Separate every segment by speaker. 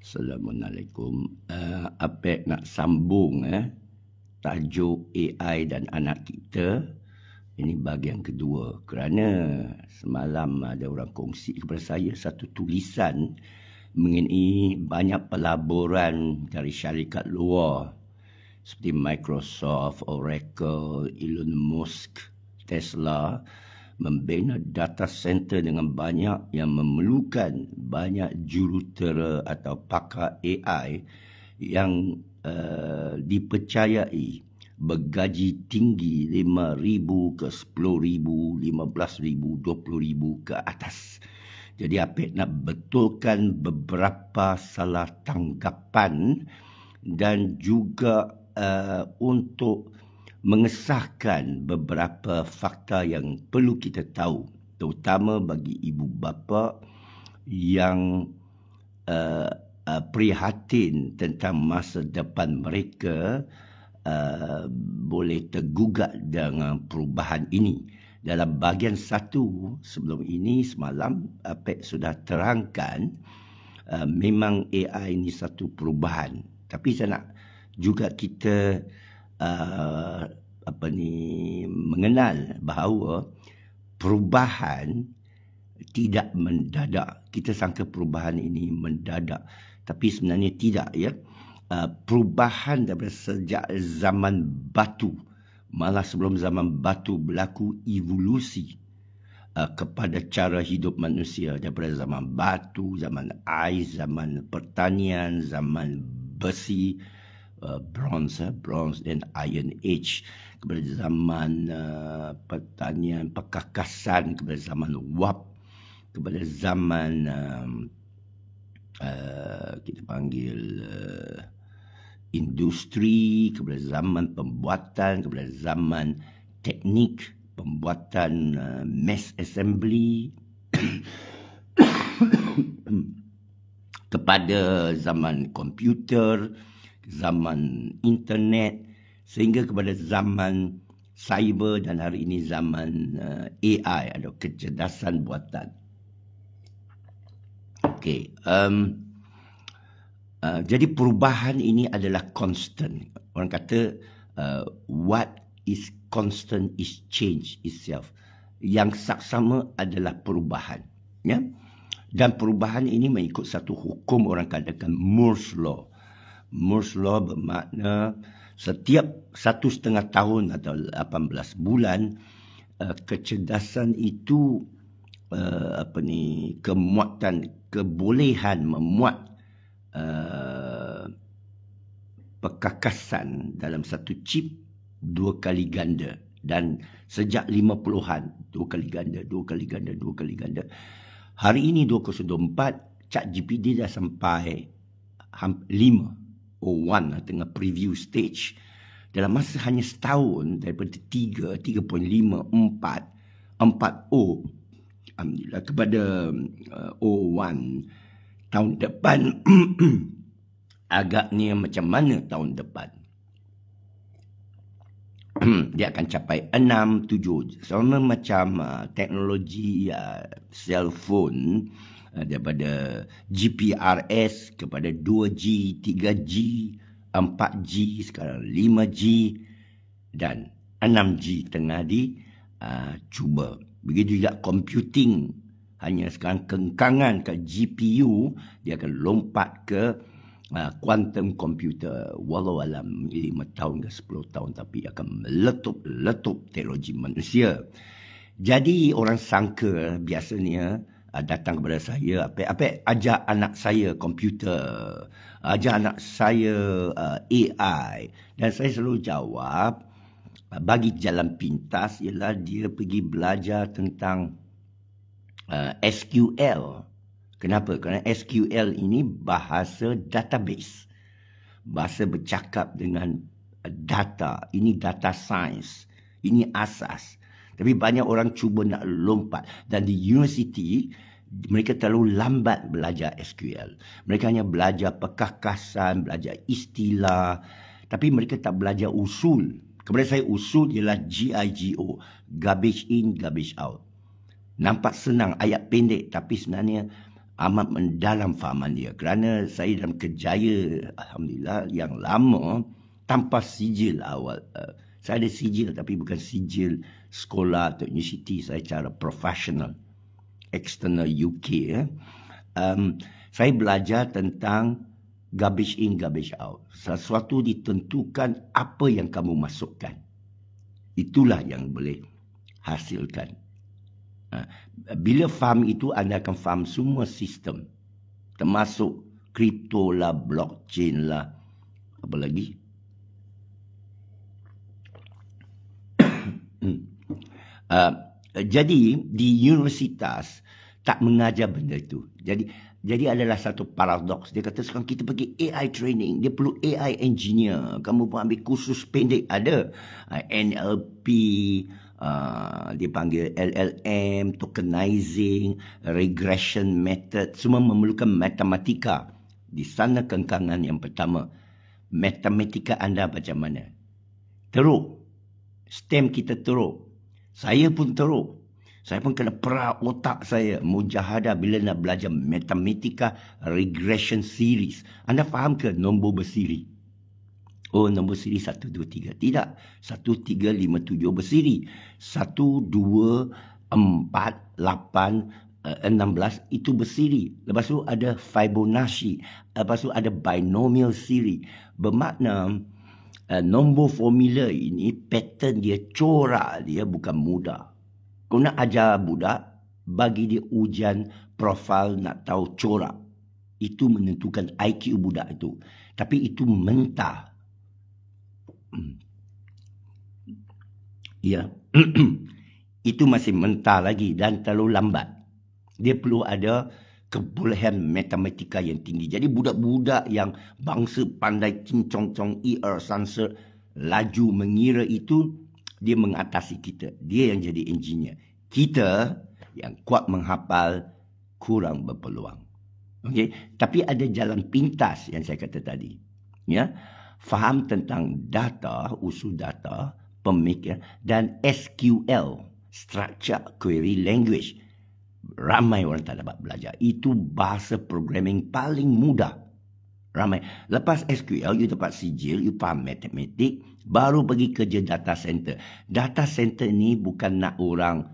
Speaker 1: Assalamualaikum. Uh, eh, Apa nak sambung eh? Tajuk AI dan anak kita. Ini bahagian kedua. Kerana semalam ada orang kongsi kepada saya satu tulisan mengenai banyak pelaburan dari syarikat luar seperti Microsoft, Oracle, Elon Musk, Tesla. Tesla membina data center dengan banyak yang memerlukan banyak jurutera atau pakar AI yang uh, dipercayai bergaji tinggi 5000 ke 10000 15000 20000 ke atas. Jadi apa nak betulkan beberapa salah tanggapan dan juga uh, untuk mengesahkan beberapa fakta yang perlu kita tahu terutama bagi ibu bapa yang uh, uh, prihatin tentang masa depan mereka uh, boleh tergugat dengan perubahan ini dalam bahagian satu sebelum ini semalam Pak sudah terangkan uh, memang AI ini satu perubahan tapi saya nak juga kita uh, apa ni mengenal bahawa perubahan tidak mendadak. Kita sangka perubahan ini mendadak, tapi sebenarnya tidak ya. Uh, perubahan dari sejak zaman batu, malah sebelum zaman batu berlaku evolusi uh, kepada cara hidup manusia daripada zaman batu, zaman ais, zaman pertanian, zaman besi, uh, bronze, uh, bronze dan iron age kepada zaman uh, pertanian pekakasan kepada zaman wap kepada zaman um, uh, kita panggil uh, industri kepada zaman pembuatan kepada zaman teknik pembuatan uh, mass assembly kepada zaman komputer zaman internet sehingga kepada zaman cyber dan hari ini zaman uh, eh, AI atau kecerdasan buatan. Okey, um, uh, jadi perubahan ini adalah constant. Orang kata uh, what is constant is change itself. Yang saksama adalah perubahan, ya. Dan perubahan ini mengikut satu hukum orang katakan Moore's law law bermakna setiap satu setengah tahun atau 18 bulan eh, kecerdasan itu eh, apa ni kemuatan kebolehan memuat uh, perkakasan dalam satu chip dua kali ganda dan sejak lima puluhan dua kali ganda dua kali ganda dua kali ganda hari ini 2024 chat GPT dah sampai lima 0.01 lah, tengah preview stage dalam masa hanya setahun daripada 3 3.54 alhamdulillah kepada uh, 01 tahun depan agaknya macam mana tahun depan dia akan capai 6 7 sama macam uh, teknologi uh, cell phone Eh, daripada GPRS kepada 2G, 3G, 4G, sekarang 5G dan 6G tengah di uh, cuba. Begitu juga computing hanya sekarang kengkangan ke GPU dia akan lompat ke uh, quantum computer walau alam 5 tahun ke 10 tahun tapi akan meletup-letup teknologi manusia. Jadi orang sangka biasanya Ah, datang kepada saya apa apa ajak anak saya komputer ajak anak saya uh, ah, AI dan saya selalu jawab bagi jalan pintas ialah dia pergi belajar tentang uh, ah, SQL kenapa kerana SQL ini bahasa database bahasa bercakap dengan data ini data science ini asas tapi banyak orang cuba nak lompat. Dan di universiti, mereka terlalu lambat belajar SQL. Mereka hanya belajar perkakasan, belajar istilah. Tapi mereka tak belajar usul. Kemudian saya, usul ialah GIGO, Garbage in, garbage out. Nampak senang, ayat pendek. Tapi sebenarnya amat mendalam fahaman dia. Kerana saya dalam kejaya, Alhamdulillah, yang lama, tanpa sijil awal. Eh, saya ada sijil tapi bukan sijil sekolah atau universiti saya cara profesional external UK ya. Eh. Um, saya belajar tentang garbage in, garbage out. Sesuatu ditentukan apa yang kamu masukkan. Itulah yang boleh hasilkan. Ha. Bila faham itu, anda akan faham semua sistem. Termasuk kripto lah, blockchain lah. Apa lagi? hmm. Ah, jadi di universitas tak mengajar benda itu. Jadi jadi adalah satu paradoks. Dia kata sekarang kita pergi AI training. Dia perlu AI engineer. Kamu pun ambil kursus pendek ada. Ah, NLP, uh, ah, dia panggil LLM, tokenizing, regression method. Semua memerlukan matematika. Di sana kengkangan yang pertama. Matematika anda macam mana? Teruk. STEM kita teruk. Saya pun teruk. Saya pun kena perah otak saya mujahada bila nak belajar matematika regression series. Anda faham ke nombor bersiri? Oh, nombor siri 1, 2, 3. Tidak. 1, 3, 5, 7 bersiri. 1, 2, 4, 8, 16 itu bersiri. Lepas tu ada Fibonacci. Lepas tu ada binomial siri. Bermakna Uh, nombor formula ini pattern dia corak dia bukan mudah. Kau nak ajar budak bagi dia ujian profil nak tahu corak. Itu menentukan IQ budak itu. Tapi itu mentah. Hmm. Ya. itu masih mentah lagi dan terlalu lambat. Dia perlu ada kebolehan matematika yang tinggi. Jadi budak-budak yang bangsa pandai cincong-cong ear sensor laju mengira itu dia mengatasi kita. Dia yang jadi engineer. Kita yang kuat menghafal kurang berpeluang. Okey, tapi ada jalan pintas yang saya kata tadi. Ya. Faham tentang data, usul data, pemikir dan SQL, structure query language. Ramai orang tak dapat belajar. Itu bahasa programming paling mudah. Ramai. Lepas SQL, you dapat sijil, you faham matematik, baru pergi kerja data center. Data center ni bukan nak orang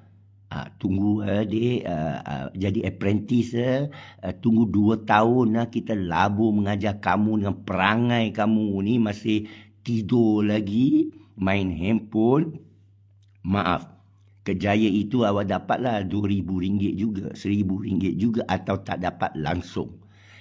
Speaker 1: uh, tunggu uh, eh, dia uh, uh, ah, jadi apprentice, uh, tunggu dua tahun uh, kita labu mengajar kamu dengan perangai kamu ni masih tidur lagi, main handphone. Maaf, kejaya itu awak dapatlah rm ringgit juga, rm ringgit juga atau tak dapat langsung.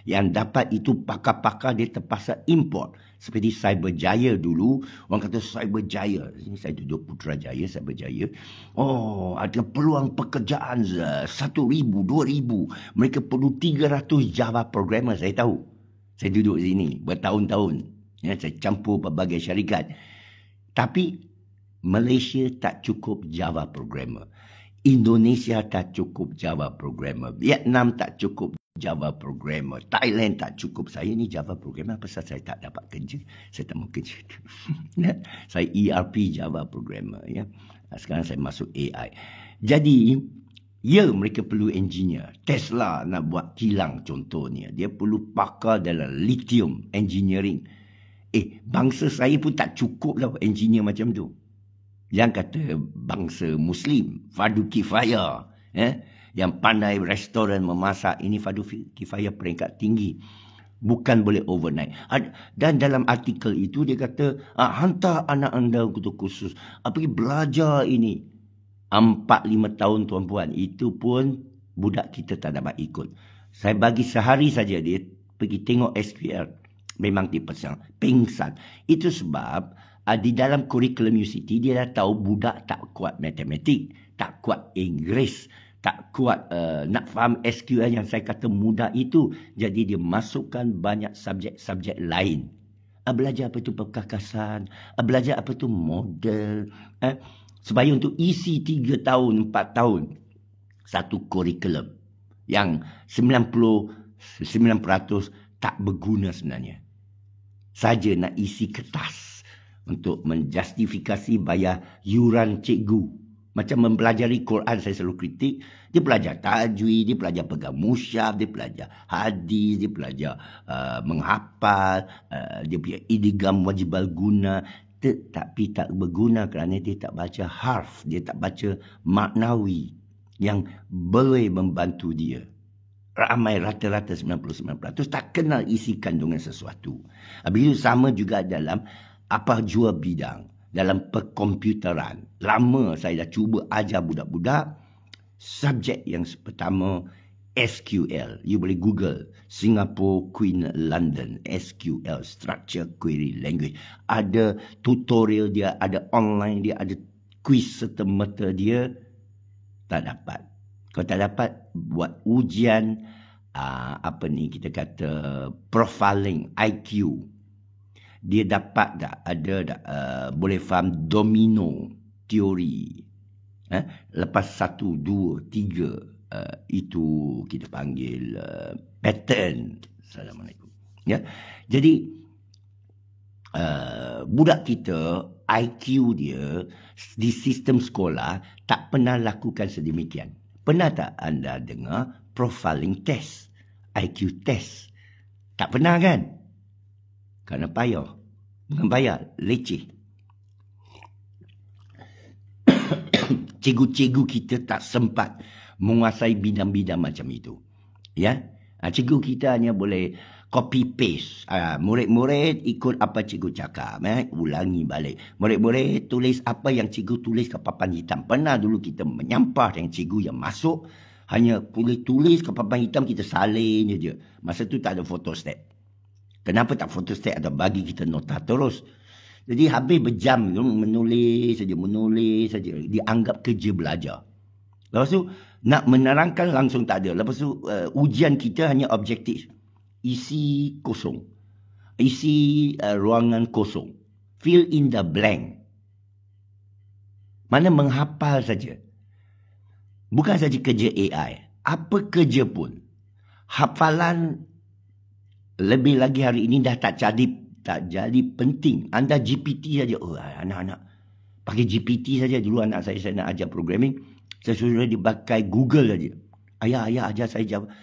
Speaker 1: Yang dapat itu pakar-pakar dia terpaksa import. Seperti Cyberjaya dulu, orang kata Cyberjaya. Ini saya duduk Putrajaya, Cyberjaya. Oh, ada peluang pekerjaan satu ribu dua ribu. Mereka perlu tiga ratus Java programmer, saya tahu. Saya duduk sini bertahun-tahun. Ya, saya campur berbagai syarikat. Tapi Malaysia tak cukup Java programmer. Indonesia tak cukup Java programmer. Vietnam tak cukup Java programmer. Thailand tak cukup. Saya ni Java programmer. Apa saya tak dapat kerja? Saya tak mau kerja. Ya. saya ERP Java programmer. Ya. Sekarang saya masuk AI. Jadi, ya mereka perlu engineer. Tesla nak buat kilang contohnya. Dia perlu pakar dalam lithium engineering. Eh, bangsa saya pun tak cukup lah engineer macam tu yang kata bangsa muslim fardu kifayah eh yang pandai restoran memasak ini fardu kifayah peringkat tinggi bukan boleh overnight dan dalam artikel itu dia kata ah, hantar anak anda untuk khusus ah, belajar ini 4 5 tahun tuan-puan itu pun budak kita tak dapat ikut saya bagi sehari saja dia pergi tengok SPR memang tipes yang pingsan itu sebab uh, di dalam kurikulum UCT dia dah tahu budak tak kuat matematik, tak kuat Inggeris, tak kuat uh, nak faham SQL yang saya kata mudah itu. Jadi dia masukkan banyak subjek-subjek lain. Uh, belajar apa itu perkakasan, uh, belajar apa itu model. Eh? Supaya untuk isi tiga tahun, empat tahun, satu kurikulum yang 90 90% tak berguna sebenarnya. Saja nak isi kertas untuk menjustifikasi bayar yuran cikgu. Macam mempelajari Quran saya selalu kritik. Dia belajar tajwid, dia belajar pegang musyaf, dia belajar hadis, dia belajar uh, menghafal, uh, dia punya idigam wajib guna. Tetapi tak berguna kerana dia tak baca harf, dia tak baca maknawi yang boleh membantu dia. Ramai rata-rata 99% tak kenal isi kandungan sesuatu. itu sama juga dalam apa jua bidang dalam perkomputeran. Lama saya dah cuba ajar budak-budak subjek yang pertama SQL. You boleh Google Singapore Queen London SQL Structure Query Language. Ada tutorial dia, ada online dia, ada quiz serta mata dia. Tak dapat. Kalau tak dapat, buat ujian ah, apa ni kita kata profiling IQ dia dapat tak ada tak, uh, boleh faham domino teori eh? lepas satu dua tiga uh, itu kita panggil uh, pattern assalamualaikum ya jadi uh, budak kita IQ dia di sistem sekolah tak pernah lakukan sedemikian pernah tak anda dengar profiling test IQ test tak pernah kan kerana payah. Bukan payah, leceh. cikgu-cikgu kita tak sempat menguasai bidang-bidang macam itu. Ya? Ha, cikgu kita hanya boleh copy paste. Ha, murid-murid ikut apa cikgu cakap. Ya? Ulangi balik. Murid-murid tulis apa yang cikgu tulis ke papan hitam. Pernah dulu kita menyampah dengan cikgu yang masuk. Hanya boleh tulis ke papan hitam kita salin saja. Masa tu tak ada photostat. Kenapa tak photostat atau bagi kita nota terus? Jadi habis berjam tu menulis saja, menulis saja. Dianggap kerja belajar. Lepas tu nak menerangkan langsung tak ada. Lepas tu uh, ujian kita hanya objektif. Isi kosong. Isi uh, ruangan kosong. Fill in the blank. Mana menghafal saja. Bukan saja kerja AI. Apa kerja pun. Hafalan lebih lagi hari ini dah tak jadi tak jadi penting. Anda GPT saja. Oh, anak-anak. Pakai GPT saja dulu anak saya saya nak ajar programming. Saya sudah dipakai Google saja. Ayah, ayah ajar saya jawab.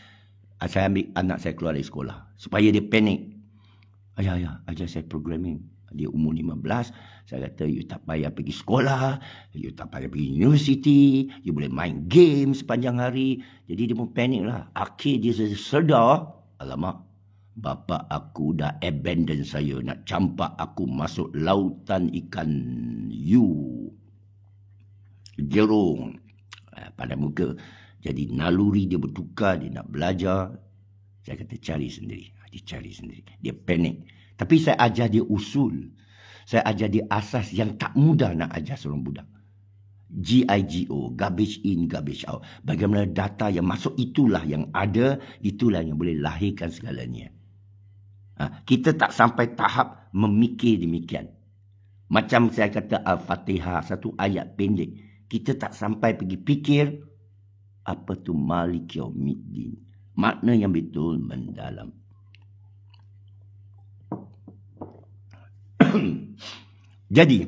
Speaker 1: Ah, saya ambil anak saya keluar dari sekolah. Supaya dia panik. Ayah, ayah ajar saya programming. Dia umur 15. Saya kata, you tak payah pergi sekolah. You tak payah pergi university. You boleh main game sepanjang hari. Jadi dia pun panik lah. Akhir dia sedar. Alamak, bapa aku dah abandon saya nak campak aku masuk lautan ikan you jerung eh, pada muka jadi naluri dia bertukar dia nak belajar saya kata cari sendiri ah, dia cari sendiri dia panik tapi saya ajar dia usul saya ajar dia asas yang tak mudah nak ajar seorang budak GIGO garbage in garbage out bagaimana data yang masuk itulah yang ada itulah yang boleh lahirkan segalanya Ha, kita tak sampai tahap memikir demikian. Macam saya kata Al-Fatihah, satu ayat pendek. Kita tak sampai pergi fikir, apa tu Malik Yawmiddin? Makna yang betul mendalam. Jadi,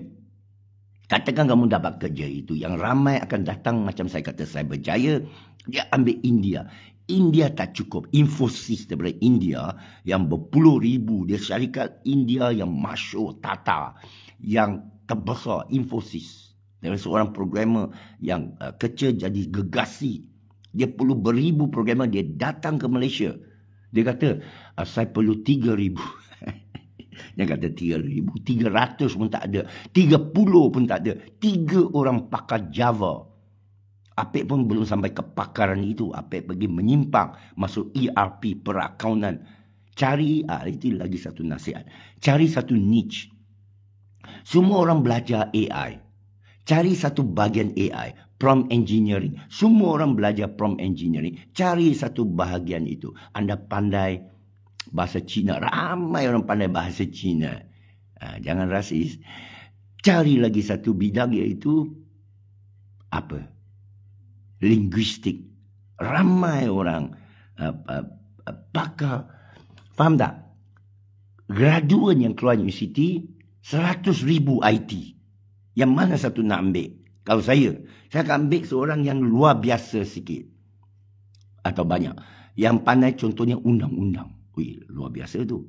Speaker 1: katakan kamu dapat kerja itu. Yang ramai akan datang macam saya kata, saya berjaya. Dia ambil India. India tak cukup. Infosys daripada India yang berpuluh ribu. Dia syarikat India yang masyur, tata. Yang terbesar, Infosys. Dari seorang programmer yang uh, kecil jadi gegasi. Dia perlu beribu programmer. Dia datang ke Malaysia. Dia kata, ah, saya perlu tiga ribu. Dia kata tiga ribu. Tiga ratus pun tak ada. Tiga puluh pun tak ada. Tiga orang pakar Java. Java. Apek pun belum sampai ke pakaran itu. Apek pergi menyimpang masuk ERP perakaunan. Cari, ah, itu lagi satu nasihat. Cari satu niche. Semua orang belajar AI. Cari satu bahagian AI. Prompt engineering. Semua orang belajar prompt engineering. Cari satu bahagian itu. Anda pandai bahasa Cina. Ramai orang pandai bahasa Cina. Ah, jangan rasis. Cari lagi satu bidang iaitu apa? linguistik. Ramai orang uh, uh, uh, pakar. Faham tak? Graduan yang keluar universiti, 100 ribu IT. Yang mana satu nak ambil? Kalau saya, saya akan ambil seorang yang luar biasa sikit. Atau banyak. Yang pandai contohnya undang-undang. Wih, luar biasa tu.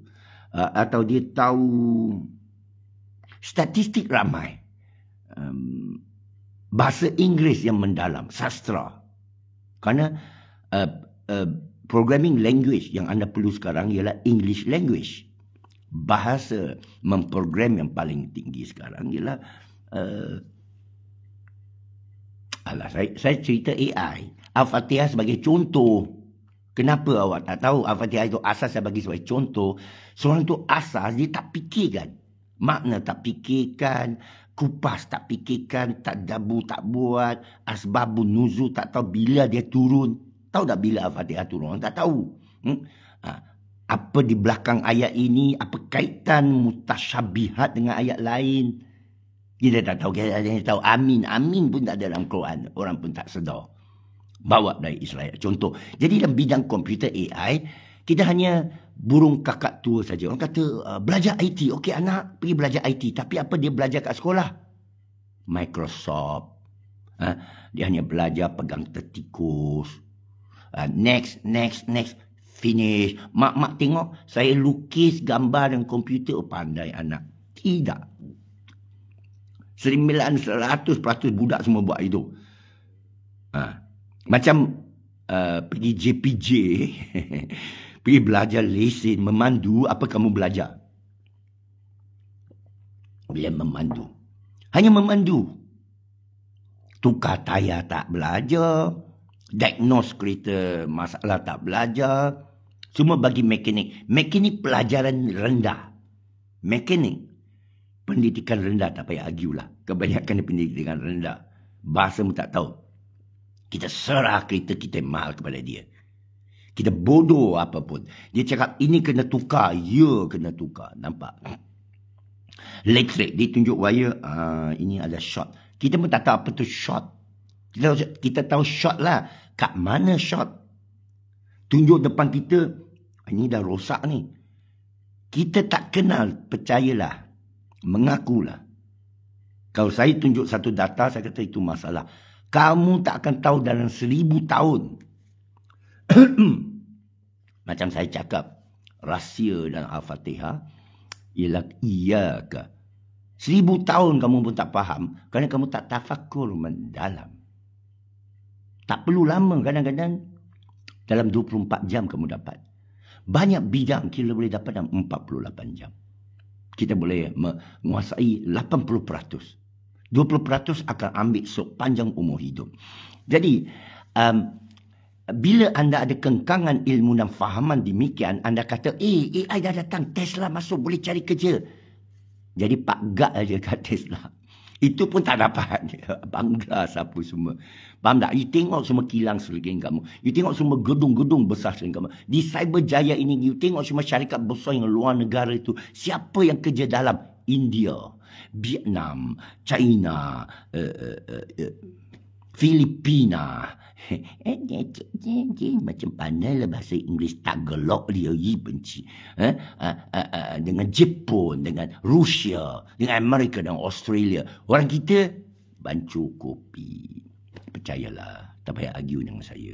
Speaker 1: Atau dia tahu statistik ramai. Um, bahasa Inggeris yang mendalam, sastra. Kerana uh, uh, programming language yang anda perlu sekarang ialah English language. Bahasa memprogram yang paling tinggi sekarang ialah uh, alah, saya, saya cerita AI. Al-Fatihah sebagai contoh. Kenapa awak tak tahu Al-Fatihah itu asas saya bagi sebagai contoh. Seorang itu asas dia tak fikirkan. Makna tak fikirkan kupas tak fikirkan, tak dabu tak buat, asbabu nuzu tak tahu bila dia turun. Tahu tak bila Al-Fatihah turun? Tak tahu. Hmm? Ha. Apa di belakang ayat ini, apa kaitan mutasyabihat dengan ayat lain. Kita tak tahu, kita tak tahu. Amin, amin pun tak ada dalam Quran. Orang pun tak sedar. Bawa dari Israel. Contoh, jadi dalam bidang komputer AI, kita hanya burung kakak tua saja. Orang kata, ah, belajar IT. Okey anak, pergi belajar IT. Tapi apa dia belajar kat sekolah? Microsoft. Ha? Dia hanya belajar pegang tertikus. Uh, next, next, next. Finish. Mak-mak tengok, saya lukis gambar dan komputer. Oh, pandai anak. Tidak. sembilan 900% budak semua buat itu. Ha. Macam uh, pergi JPJ. Pergi belajar lesen memandu apa kamu belajar. Bila memandu. Hanya memandu. Tukar tayar tak belajar. Diagnose kereta masalah tak belajar. Semua bagi mekanik. Mekanik pelajaran rendah. Mekanik. Pendidikan rendah tak payah argue lah. Kebanyakan pendidikan rendah. Bahasa pun tak tahu. Kita serah kereta kita mahal kepada dia kita bodoh apapun. Dia cakap ini kena tukar. Ya kena tukar. Nampak? Elektrik. Dia tunjuk wire. Ah, ini ada shot. Kita pun tak tahu apa tu shot. Kita, kita tahu shot lah. Kat mana shot? Tunjuk depan kita. Ah, ini dah rosak ni. Kita tak kenal. Percayalah. Mengakulah. Kalau saya tunjuk satu data, saya kata itu masalah. Kamu tak akan tahu dalam seribu tahun. macam saya cakap rahsia dalam al-fatihah ialah iyyaka seribu tahun kamu pun tak faham kerana kamu tak tafakur mendalam tak perlu lama kadang-kadang dalam 24 jam kamu dapat banyak bidang kita boleh dapat dalam 48 jam kita boleh menguasai 80% 20% akan ambil sepanjang umur hidup jadi um, bila anda ada kengkangan ilmu dan fahaman demikian, anda kata, eh, AI dah datang, Tesla masuk, boleh cari kerja. Jadi Pak Gak aja kat Tesla. Itu pun tak dapat. Bangga siapa semua. Faham tak? You tengok semua kilang selingkuh kamu. You tengok semua gedung-gedung besar selingkuh kamu. Di cyber jaya ini, you tengok semua syarikat besar yang luar negara itu. Siapa yang kerja dalam? India, Vietnam, China, uh, uh, uh, uh. Filipina. Eh, macam mana lah bahasa Inggeris Tagalog dia ye, benci. Eh, ah, ah, ah, dengan Jepun, dengan Rusia, dengan Amerika dan Australia. Orang kita bancu kopi. Percayalah, tak payah argue dengan saya.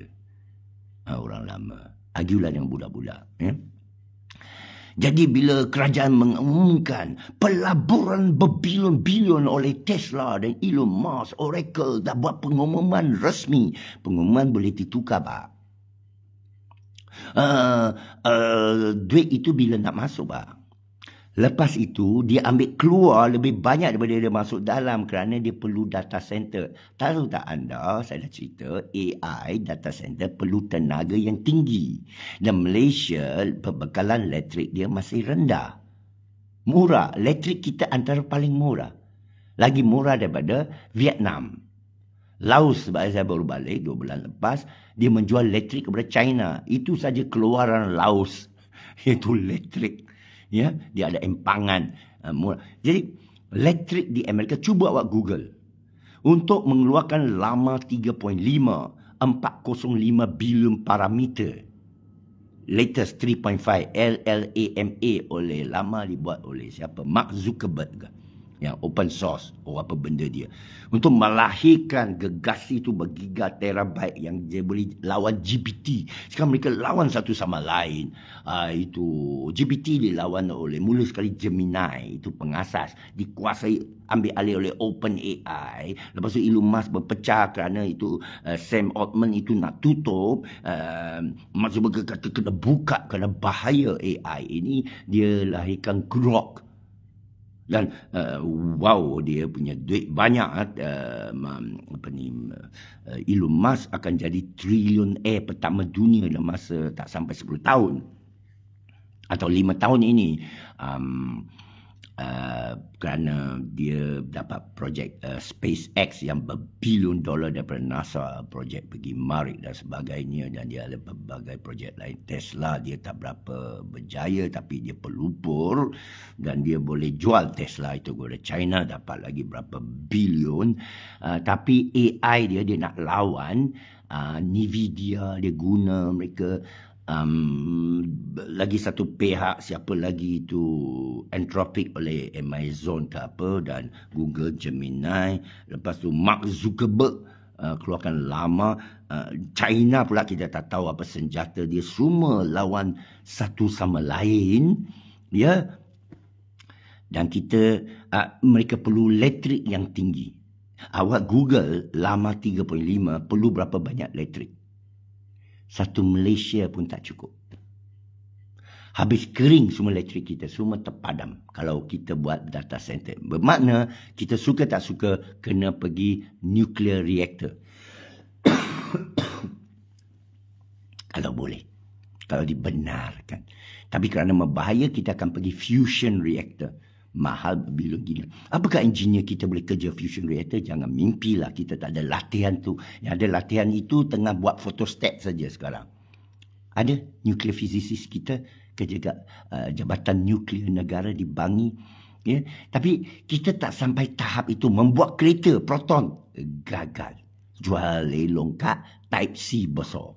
Speaker 1: orang lama. Argue lah dengan budak-budak. Eh? Jadi bila kerajaan mengumumkan pelaburan berbilion-bilion oleh Tesla dan Elon Musk, Oracle dah buat pengumuman resmi. Pengumuman boleh ditukar, Pak. Uh, uh, duit itu bila nak masuk, Pak? Lepas itu, dia ambil keluar lebih banyak daripada dia masuk dalam kerana dia perlu data center. Tahu tak anda, saya dah cerita, AI data center perlu tenaga yang tinggi. Dan Malaysia, perbekalan elektrik dia masih rendah. Murah. Elektrik kita antara paling murah. Lagi murah daripada Vietnam. Laos sebab saya baru balik dua bulan lepas, dia menjual elektrik kepada China. Itu saja keluaran Laos. itu elektrik ya dia ada empangan uh, jadi elektrik di Amerika cuba awak google untuk mengeluarkan lama 3.5 405 bilion parameter latest 3.5 LLAMA oleh lama dibuat oleh siapa Mark Zuckerberg yang open source oh apa benda dia untuk melahirkan gegasi tu bergiga terabyte yang dia boleh lawan GPT sekarang mereka lawan satu sama lain uh, itu GPT dilawan oleh mulus sekali Gemini itu pengasas dikuasai ambil alih oleh open AI lepas itu Elon Musk berpecah kerana itu uh, Sam Altman itu nak tutup uh, eh, maksud berkata kena buka kerana bahaya AI ini dia lahirkan Grok dan uh, wow dia punya duit banyak uh, apa ni uh, Elon Musk akan jadi trilion air pertama dunia dalam masa tak sampai 10 tahun atau 5 tahun ini um, Uh, kerana dia dapat projek uh, SpaceX yang berbilion dolar daripada NASA projek pergi Mars dan sebagainya dan dia ada pelbagai projek lain Tesla dia tak berapa berjaya tapi dia pelupur dan dia boleh jual Tesla itu kepada China dapat lagi berapa bilion uh, tapi AI dia dia nak lawan uh, Nvidia dia guna mereka um, lagi satu pihak siapa lagi itu entropik oleh Amazon ke apa dan Google Gemini lepas tu Mark Zuckerberg Uh, keluarkan lama uh, China pula kita tak tahu apa senjata dia semua lawan satu sama lain ya yeah? dan kita uh, mereka perlu elektrik yang tinggi awak Google lama 3.5 perlu berapa banyak elektrik satu Malaysia pun tak cukup. Habis kering semua elektrik kita, semua terpadam kalau kita buat data center. Bermakna kita suka tak suka kena pergi nuclear reactor. kalau boleh. Kalau dibenarkan. Tapi kerana membahaya kita akan pergi fusion reactor mahal bila gila. Apakah engineer kita boleh kerja fusion reactor? Jangan mimpilah kita tak ada latihan tu. Yang ada latihan itu tengah buat photostat saja sekarang. Ada nuclear physicist kita kerja kat uh, Jabatan Nuklear Negara di Bangi. Ya? Tapi kita tak sampai tahap itu membuat kereta proton gagal. Jual lelong kat type C besar.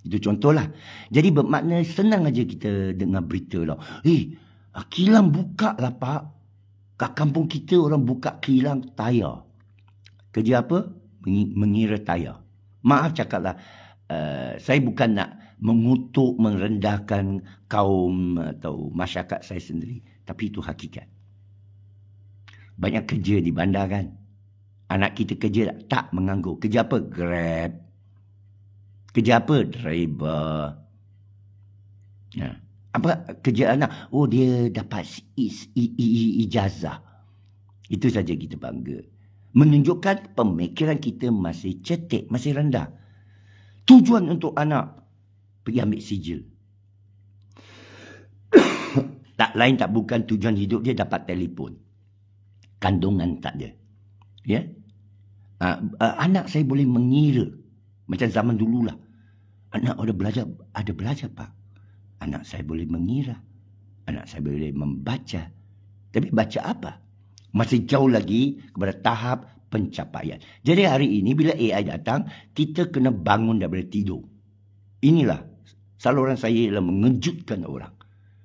Speaker 1: Itu contohlah. Jadi bermakna senang aja kita dengar berita lah. Eh, hey, Kilang buka lah pak. Kat kampung kita orang buka kilang tayar. Kerja apa? Mengira tayar. Maaf cakaplah, Uh, eh, saya bukan nak mengutuk, merendahkan kaum atau masyarakat saya sendiri. Tapi itu hakikat. Banyak kerja di bandar kan? Anak kita kerja tak? Tak menganggur. Kerja apa? Grab. Kerja apa? Driver. Ya apa kerja anak lah. oh dia dapat is i, i, i, ijazah itu saja kita bangga menunjukkan pemikiran kita masih cetek masih rendah tujuan untuk anak pergi ambil sijil tak lain tak bukan tujuan hidup dia dapat telefon kandungan tak dia ya yeah? uh, ah, uh, anak saya boleh mengira macam zaman dululah anak ada belajar ada belajar pak anak saya boleh mengira. Anak saya boleh membaca. Tapi baca apa? Masih jauh lagi kepada tahap pencapaian. Jadi hari ini bila AI datang, kita kena bangun daripada tidur. Inilah saluran saya yang mengejutkan orang.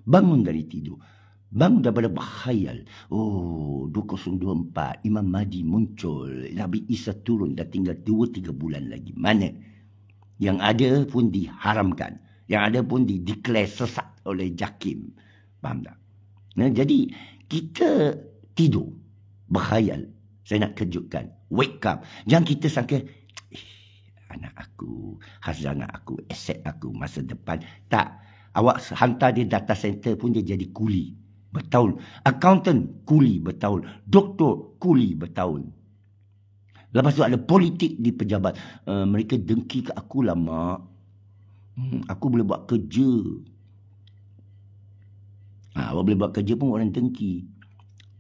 Speaker 1: Bangun dari tidur. Bangun daripada berkhayal. Oh, 2024, Imam Mahdi muncul. Nabi Isa turun dah tinggal 2-3 bulan lagi. Mana? Yang ada pun diharamkan yang ada pun dideklar sesat oleh JAKIM. Faham tak? Nah, jadi, kita tidur, berkhayal. Saya nak kejutkan. Wake up. Jangan kita sangka, anak aku, hazanah aku, aset aku masa depan. Tak. Awak hantar dia data center pun dia jadi kuli. Bertahun. Accountant, kuli bertahun. Doktor, kuli bertahun. Lepas tu ada politik di pejabat. Uh, mereka dengki ke aku lah, mak. Hmm. aku boleh buat kerja. Ha, awak boleh buat kerja pun orang tengki.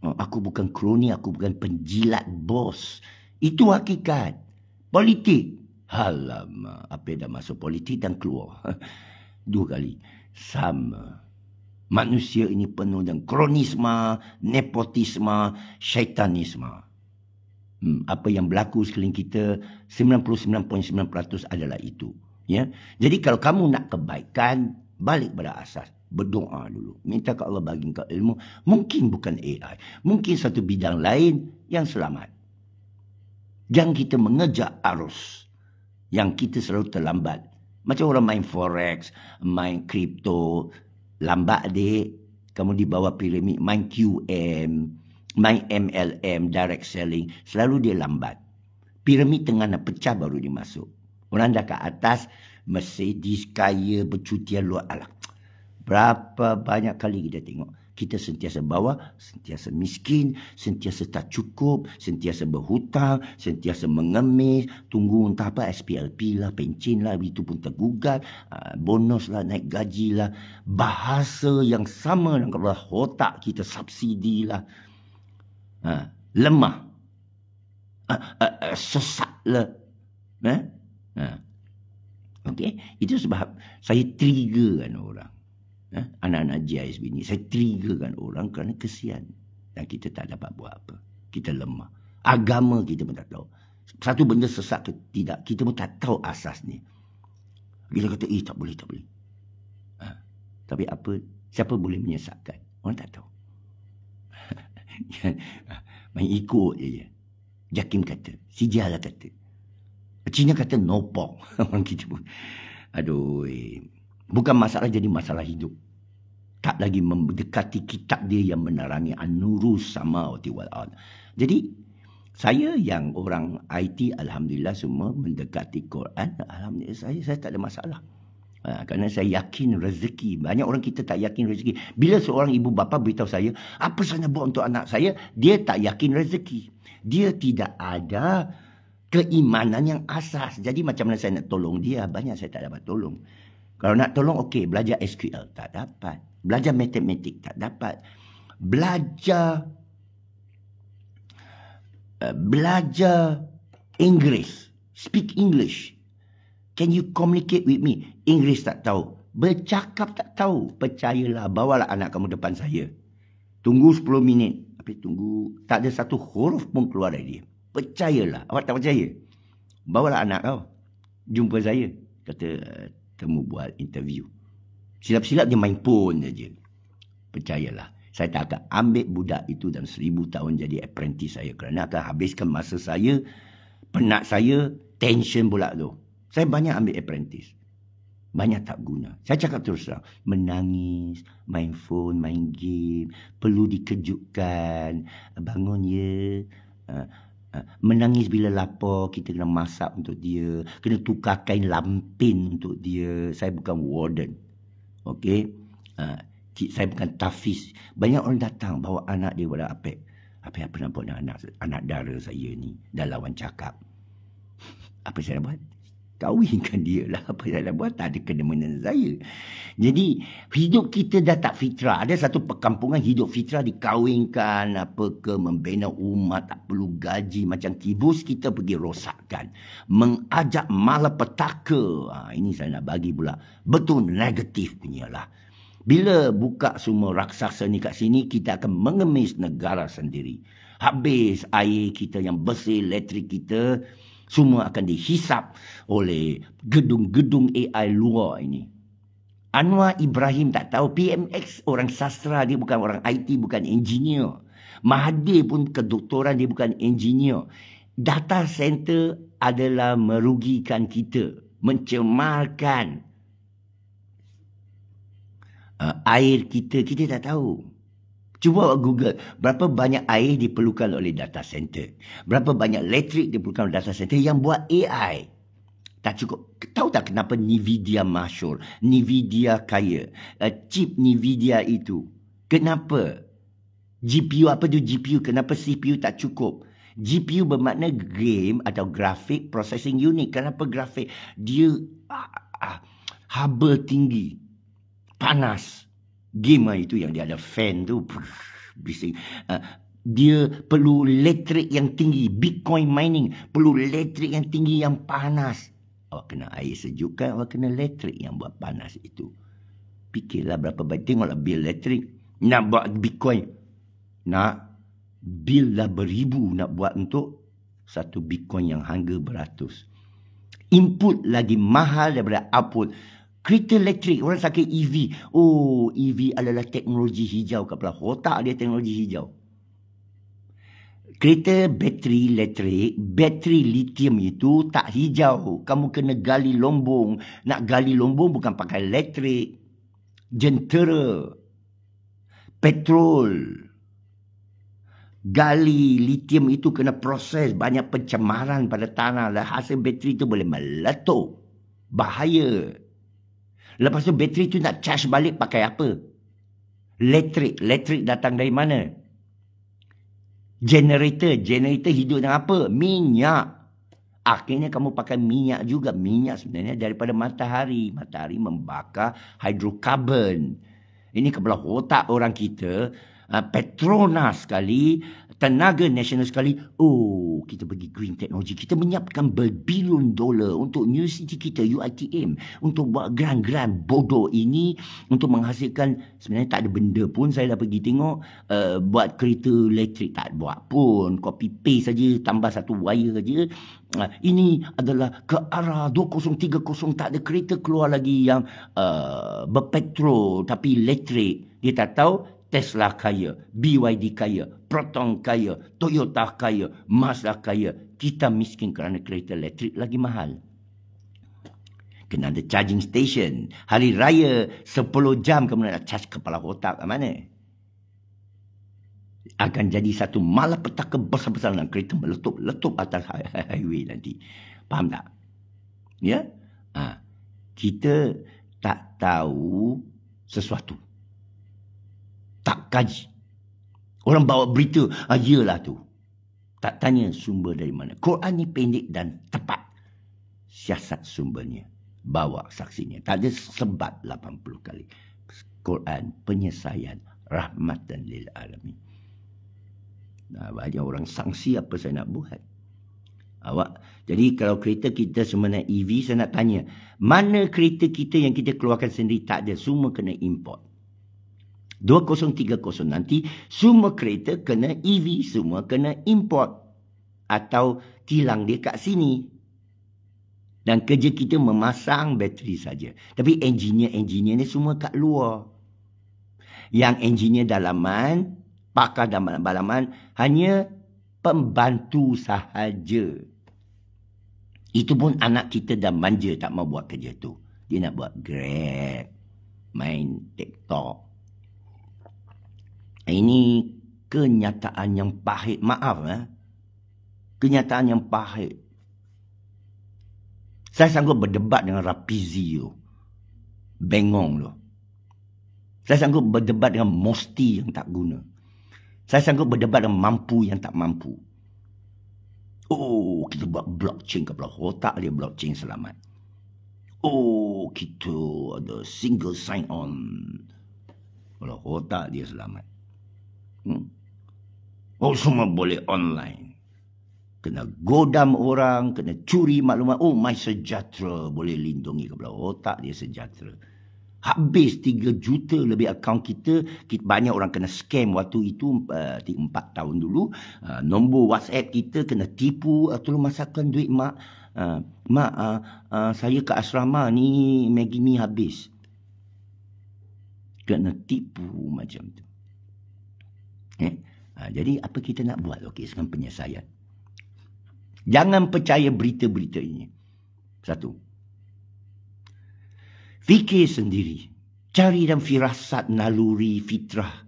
Speaker 1: Ha, aku bukan kroni, aku bukan penjilat bos. Itu hakikat. Politik. Halama, apa dah masuk politik dan keluar. Dua kali. Sama. Manusia ini penuh dengan kronisma, nepotisma, syaitanisma. Hmm, apa yang berlaku sekeliling kita, 99.9% adalah itu. Ya. Jadi kalau kamu nak kebaikan, balik pada asas. Berdoa dulu. Minta ke Allah bagi kau ilmu. Mungkin bukan AI. Mungkin satu bidang lain yang selamat. Jangan kita mengejar arus yang kita selalu terlambat. Macam orang main forex, main kripto, lambat dek. Kamu di bawah piramid, main QM, main MLM, direct selling. Selalu dia lambat. Piramid tengah nak pecah baru dia masuk. Orang dah kat atas Mercedes kaya bercutian luar alam. Berapa banyak kali kita tengok kita sentiasa bawah, sentiasa miskin, sentiasa tak cukup, sentiasa berhutang, sentiasa mengemis, tunggu entah apa, SPLP lah, pencin lah, itu pun tergugat, ah, bonus lah, naik gaji lah, bahasa yang sama dengan kalau otak kita, subsidi lah, ah, lemah, ah, sesat lah. Eh? Ha. Okey, itu sebab saya triggerkan orang. Ha? Anak-anak JISB ini, saya triggerkan orang kerana kesian. Dan kita tak dapat buat apa. Kita lemah. Agama kita pun tak tahu. Satu benda sesak ke tidak, kita pun tak tahu asas ni. Bila kata, eh tak boleh, tak boleh. Ha? Tapi apa, siapa boleh menyesakkan? Orang tak tahu. Main ikut je je. Jakim kata, si Jala kata. Cina kata nopok pork. Orang kita pun. Aduh. Eh. Bukan masalah jadi masalah hidup. Tak lagi mendekati kitab dia yang menerangi An-Nurus sama wati wal'ad. Jadi, saya yang orang IT, Alhamdulillah semua mendekati Quran. Alhamdulillah, saya, saya tak ada masalah. Ha, kerana saya yakin rezeki. Banyak orang kita tak yakin rezeki. Bila seorang ibu bapa beritahu saya, apa saya nak buat untuk anak saya? Dia tak yakin rezeki. Dia tidak ada keimanan yang asas. Jadi macam mana saya nak tolong dia, banyak saya tak dapat tolong. Kalau nak tolong, okey, belajar SQL, tak dapat. Belajar matematik, tak dapat. Belajar... Eh, belajar English. Speak English. Can you communicate with me? English tak tahu. Bercakap tak tahu. Percayalah, bawalah anak kamu depan saya. Tunggu 10 minit. Tapi tunggu, tak ada satu huruf pun keluar dari dia percayalah awak tak percaya bawalah anak kau jumpa saya kata temu buat interview silap-silap dia main phone saja percayalah saya tak akan ambil budak itu dalam seribu tahun jadi apprentice saya kerana akan habiskan masa saya penat saya tension pula tu saya banyak ambil apprentice banyak tak guna. Saya cakap terus lah. Menangis, main phone, main game, perlu dikejutkan, bangun ya. Ha, menangis bila lapar, kita kena masak untuk dia. Kena tukar kain lampin untuk dia. Saya bukan warden. Okey? Uh, ha, saya bukan tafis. Banyak orang datang bawa anak dia kepada apa? Apa yang pernah buat anak, anak dara saya ni. Dah lawan cakap. Apa saya nak buat? Kawinkan dia lah apa yang dah buat ada kena mengenai saya jadi hidup kita dah tak fitrah ada satu perkampungan hidup fitrah dikahwinkan apa ke membina umat tak perlu gaji macam kibus kita pergi rosakkan mengajak malapetaka ha, ini saya nak bagi pula betul negatif punya lah bila buka semua raksasa ni kat sini kita akan mengemis negara sendiri habis air kita yang bersih elektrik kita semua akan dihisap oleh gedung-gedung AI luar ini. Anwar Ibrahim tak tahu PMX orang sastra dia bukan orang IT bukan engineer. Mahathir pun kedoktoran dia bukan engineer. Data center adalah merugikan kita, mencemarkan uh, air kita. Kita tak tahu. Cuba Google berapa banyak air diperlukan oleh data center. Berapa banyak elektrik diperlukan oleh data center yang buat AI. Tak cukup. Tahu tak kenapa Nvidia masyur? Nvidia kaya. Uh, chip Nvidia itu. Kenapa? GPU, apa tu GPU? Kenapa CPU tak cukup? GPU bermakna game atau grafik processing unit. Kenapa grafik? Dia uh, uh, haba tinggi. Panas. Panas gamer itu yang dia ada fan tu bising uh, dia perlu elektrik yang tinggi bitcoin mining perlu elektrik yang tinggi yang panas awak kena air sejuk kan awak kena elektrik yang buat panas itu fikirlah berapa baik tengoklah bil elektrik nak buat bitcoin nak bil dah beribu nak buat untuk satu bitcoin yang harga beratus input lagi mahal daripada output Kereta elektrik, orang sakit EV. Oh, EV adalah teknologi hijau kat belah. Otak dia teknologi hijau. Kereta bateri elektrik, bateri lithium itu tak hijau. Kamu kena gali lombong. Nak gali lombong bukan pakai elektrik. Jentera. Petrol. Gali lithium itu kena proses banyak pencemaran pada tanah. Dan lah, hasil bateri itu boleh meletup. Bahaya. Lepas tu bateri tu nak charge balik pakai apa? Elektrik. Elektrik datang dari mana? Generator. Generator hidup dengan apa? Minyak. Akhirnya kamu pakai minyak juga. Minyak sebenarnya daripada matahari. Matahari membakar hidrokarbon. Ini kebelah otak orang kita. Eh, Petronas sekali tenaga nasional sekali oh kita bagi green technology kita menyiapkan berbilion dolar untuk new city kita UITM untuk buat grand-grand bodoh ini untuk menghasilkan sebenarnya tak ada benda pun saya dah pergi tengok uh, buat kereta elektrik tak buat pun copy paste saja tambah satu wire saja uh, ini adalah ke arah 2030 tak ada kereta keluar lagi yang uh, berpetrol tapi elektrik dia tak tahu Tesla kaya, BYD kaya, Proton kaya, Toyota kaya, Mazda kaya. Kita miskin kerana kereta elektrik lagi mahal. Kena ada charging station. Hari raya 10 jam kamu nak charge kepala otak ke mana? Akan jadi satu malapetaka besar-besar dalam kereta meletup-letup atas highway nanti. Faham tak? Ya? Ha. Kita tak tahu sesuatu tak kaji. Orang bawa berita, ah, yelah tu. Tak tanya sumber dari mana. Quran ni pendek dan tepat. Siasat sumbernya. Bawa saksinya. Tak ada sebat 80 kali. Quran, penyesaian, rahmat dan lil alamin. Nah, banyak orang sanksi apa saya nak buat. Awak, jadi kalau kereta kita semua EV, saya nak tanya. Mana kereta kita yang kita keluarkan sendiri tak ada. Semua kena import. 2030 nanti semua kereta kena EV semua kena import atau kilang dia kat sini dan kerja kita memasang bateri saja tapi engineer-engineer ni semua kat luar yang engineer dalaman pakar dalaman hanya pembantu sahaja itu pun anak kita dah manja tak mau buat kerja tu dia nak buat grab main tiktok Eh, ini kenyataan yang pahit. Maaf. Eh? Kenyataan yang pahit. Saya sanggup berdebat dengan Rapizi tu. Bengong tu. Saya sanggup berdebat dengan Mosti yang tak guna. Saya sanggup berdebat dengan mampu yang tak mampu. Oh, kita buat blockchain ke belah otak dia blockchain selamat. Oh, kita ada single sign on. Belah otak dia selamat. Hmm. Oh, semua boleh online. Kena godam orang, kena curi maklumat. Oh, my sejahtera boleh lindungi kepala otak dia sejahtera. Habis 3 juta lebih akaun kita, kita banyak orang kena scam waktu itu, uh, eh, 4 tahun dulu. Uh, nombor WhatsApp kita kena tipu, uh, tolong masakkan duit mak. Uh, mak, uh, uh, saya ke asrama ni, Maggie ni habis. Kena tipu macam tu. Okay? Eh? Ha, jadi apa kita nak buat okay, dengan penyesaian? Jangan percaya berita-berita ini. Satu. Fikir sendiri. Cari dan firasat naluri fitrah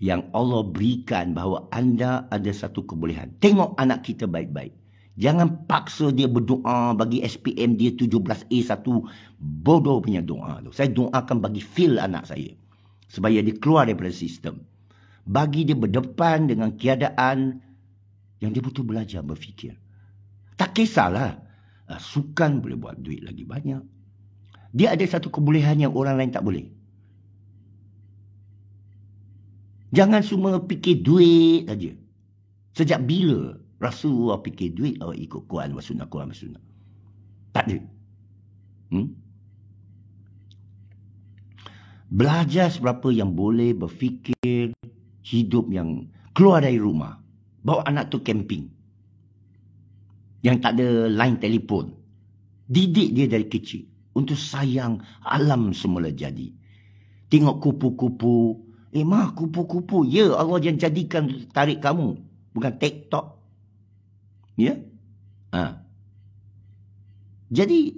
Speaker 1: yang Allah berikan bahawa anda ada satu kebolehan. Tengok anak kita baik-baik. Jangan paksa dia berdoa bagi SPM dia 17A1. Bodoh punya doa Saya doakan bagi feel anak saya. Supaya dia keluar daripada sistem bagi dia berdepan dengan keadaan yang dia butuh belajar berfikir. Tak kisahlah. Ah, sukan boleh buat duit lagi banyak. Dia ada satu kebolehan yang orang lain tak boleh. Jangan semua fikir duit saja. Sejak bila Rasulullah fikir duit awak ikut Quran wa sunnah, Quran wa Tak ada. Hmm? Belajar seberapa yang boleh berfikir hidup yang keluar dari rumah. Bawa anak tu camping. Yang tak ada line telefon. Didik dia dari kecil. Untuk sayang alam semula jadi. Tengok kupu-kupu. Eh mah kupu-kupu. Ya Allah yang jadikan tarik kamu. Bukan TikTok. Ya? Ha. Jadi.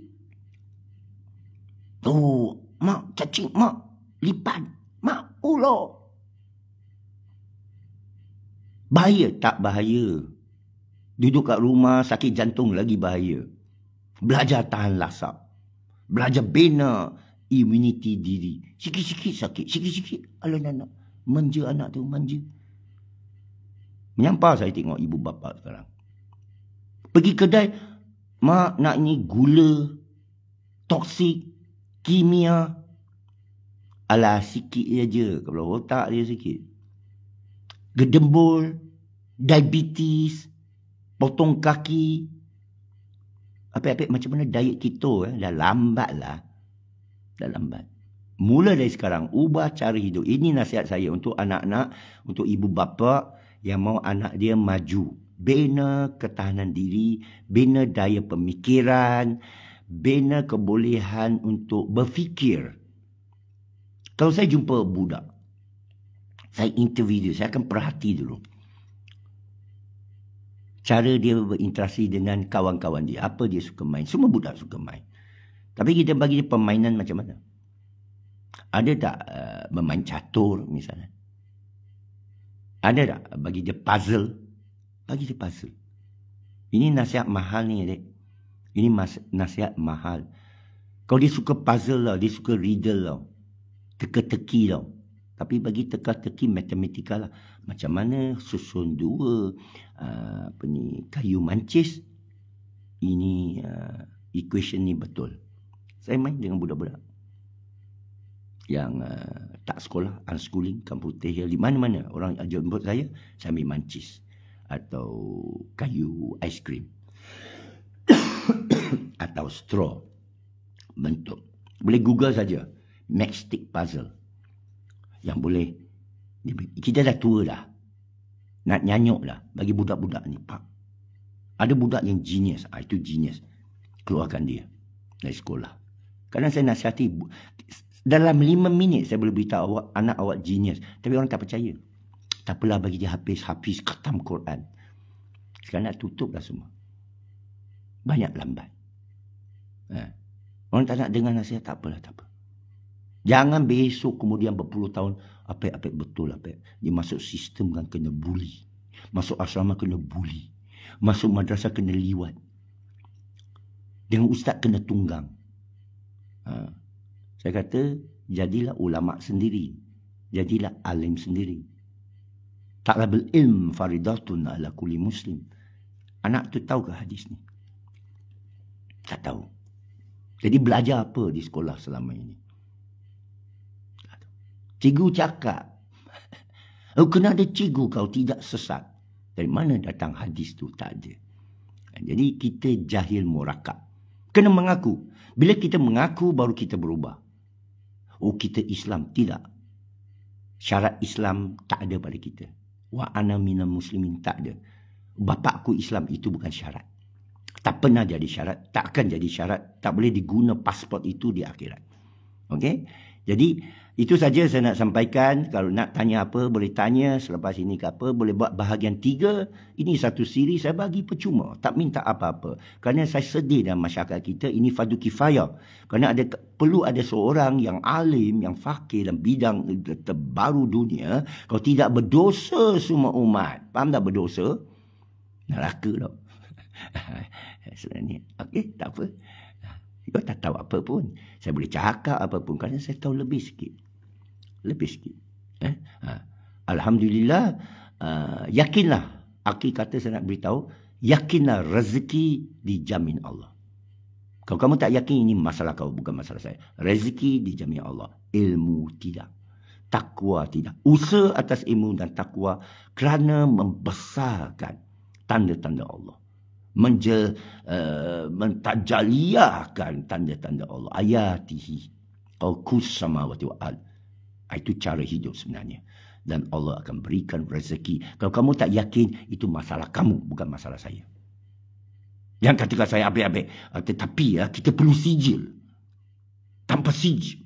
Speaker 1: Tu. Mak cacing. Mak lipat. Mak ulo. Bahaya tak bahaya. Duduk kat rumah sakit jantung lagi bahaya. Belajar tahan lasak. Belajar bina imuniti diri. Sikit-sikit sakit. Sikit-sikit. alam anak. Manja anak tu. Manja. Menyampah saya tengok ibu bapa sekarang. Pergi kedai. Mak nak ni gula. Toksik. Kimia. Alah sikit je je. Kalau otak dia sikit gedembul, diabetes, potong kaki. Apa-apa macam mana diet kita eh? dah lambat lah. Dah lambat. Mula dari sekarang, ubah cara hidup. Ini nasihat saya untuk anak-anak, untuk ibu bapa yang mau anak dia maju. Bina ketahanan diri, bina daya pemikiran, bina kebolehan untuk berfikir. Kalau saya jumpa budak, saya interview dia, saya akan perhati dulu. Cara dia berinteraksi dengan kawan-kawan dia, apa dia suka main. Semua budak suka main. Tapi kita bagi dia permainan macam mana? Ada tak uh, bermain catur misalnya? Ada tak bagi dia puzzle? Bagi dia puzzle. Ini nasihat mahal ni, adik. Ini mas- nasihat mahal. Kalau dia suka puzzle lah, dia suka riddle lah. Teka-teki lah tapi bagi teka-teki matematika lah macam mana susun dua ah, apa ni kayu mancis ini uh, equation ni betul saya main dengan budak-budak yang uh, tak sekolah unschooling komputer di mana-mana orang ajak buat saya sambil mancis atau kayu aiskrim atau straw bentuk boleh google saja matchstick puzzle yang boleh kita dah tua lah nak nyanyuk lah bagi budak-budak ni pak ada budak yang genius ah, itu genius keluarkan dia dari sekolah kadang saya nasihati dalam lima minit saya boleh beritahu awak, anak awak genius tapi orang tak percaya tak pula bagi dia habis habis ketam Quran sekarang nak tutup lah semua banyak lambat ha. orang tak nak dengar nasihat tak apalah tak apa Jangan besok kemudian berpuluh tahun. Apa-apa betul apa. Dia masuk sistem kan kena bully. Masuk asrama kena bully. Masuk madrasah kena liwat. Dengan ustaz kena tunggang. Ha. Saya kata jadilah ulama sendiri. Jadilah alim sendiri. Ta'labul ilm faridatun ala kulli muslim. Anak tu tahu ke hadis ni? Tak tahu. Jadi belajar apa di sekolah selama ini? Cikgu cakap. Oh, kena ada cikgu kau tidak sesat. Dari mana datang hadis tu tak ada. Jadi kita jahil murakab. Kena mengaku. Bila kita mengaku baru kita berubah. Oh kita Islam tidak. Syarat Islam tak ada pada kita. Wa ana minal muslimin tak ada. Bapak aku Islam itu bukan syarat. Tak pernah jadi syarat, Takkan jadi syarat, tak boleh diguna pasport itu di akhirat. Okey? Jadi itu saja saya nak sampaikan. Kalau nak tanya apa, boleh tanya. Selepas ini ke apa, boleh buat bahagian tiga. Ini satu siri saya bagi percuma. Tak minta apa-apa. Kerana saya sedih dalam masyarakat kita. Ini fadu kifayah. Kerana ada, perlu ada seorang yang alim, yang fakir dalam bidang terbaru dunia. Kalau tidak berdosa semua umat. Faham tak berdosa? Neraka lah. Okey, tak apa. Kau tak tahu apa pun. Saya boleh cakap apa pun kerana saya tahu lebih sikit lebih sikit eh ha. alhamdulillah uh, yakinlah aki kata saya nak beritahu yakinlah rezeki dijamin Allah kalau kamu tak yakin ini masalah kau bukan masalah saya rezeki dijamin Allah ilmu tidak takwa tidak usaha atas ilmu dan takwa kerana membesarkan tanda-tanda Allah menjel uh, eh, mentajaliahkan tanda-tanda Allah ayatihi Kau kus samawati wa ardh itu cara hidup sebenarnya. Dan Allah akan berikan rezeki. Kalau kamu tak yakin, itu masalah kamu, bukan masalah saya. Yang katakan saya abik-abik. Ah, tetapi ya, kita perlu sijil. Tanpa sijil.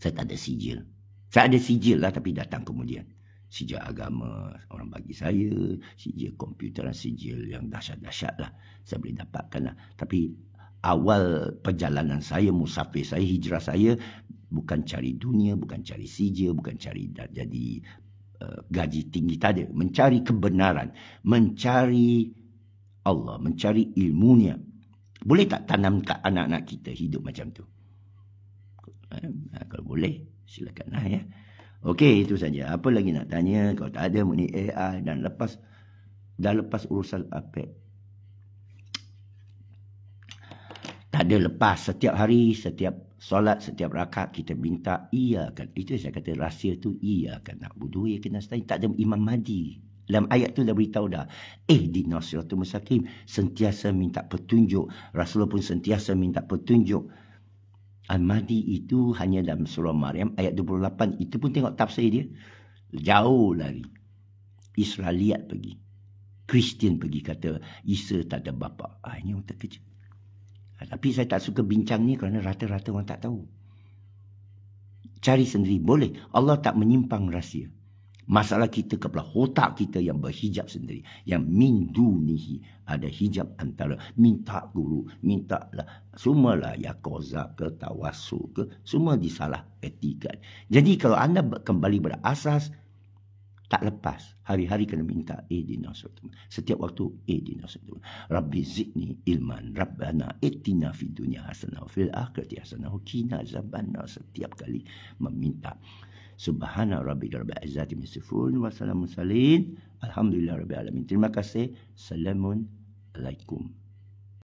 Speaker 1: Saya tak ada sijil. Saya ada sijil lah tapi datang kemudian. Sijil agama orang bagi saya. Sijil komputer dan sijil yang dahsyat-dahsyat lah. Saya boleh dapatkan lah. Tapi awal perjalanan saya, musafir saya, hijrah saya bukan cari dunia, bukan cari sija, bukan cari jadi uh, gaji tinggi tadi, mencari kebenaran, mencari Allah, mencari ilmunya. Boleh tak tanam ke anak-anak kita hidup macam tu? Eh, eh kalau boleh, silakanlah ya. Okey, itu saja. Apa lagi nak tanya? Kalau tak ada, mengenai AI dan lepas dah lepas urusan apa? ada lepas setiap hari setiap solat setiap rakaat kita minta iya kan? itu saya kata rahsia tu iya. akan nak budu ia kena tak ada imam madi. dalam ayat tu dah beritahu dah eh di nasiratul masakim sentiasa minta petunjuk rasulullah pun sentiasa minta petunjuk Al-Mahdi itu hanya dalam surah Maryam ayat 28. Itu pun tengok tafsir dia. Jauh lari. Israeliat pergi. Kristian pergi kata Isa tak ada bapa. Ah, ini orang terkejut. Ah, tapi saya tak suka bincang ni kerana rata-rata orang tak tahu. Cari sendiri boleh. Allah tak menyimpang rahsia. Masalah kita kepala otak kita yang berhijab sendiri. Yang min dunihi. Ada hijab antara minta guru, minta lah. Semualah ya kozak ke tawasul ke. Semua disalah etikan. Jadi kalau anda kembali berasas tak lepas hari-hari kena minta ihdina eh, siratal setiap waktu ihdina eh, siratal rabbi zidni ilman rabbana atina fid dunya hasanah fil akhirati hasanah qina azabannar setiap kali meminta subhana rabbika rabbil izzati min wa salamun salin alhamdulillah rabbil alamin terima kasih assalamualaikum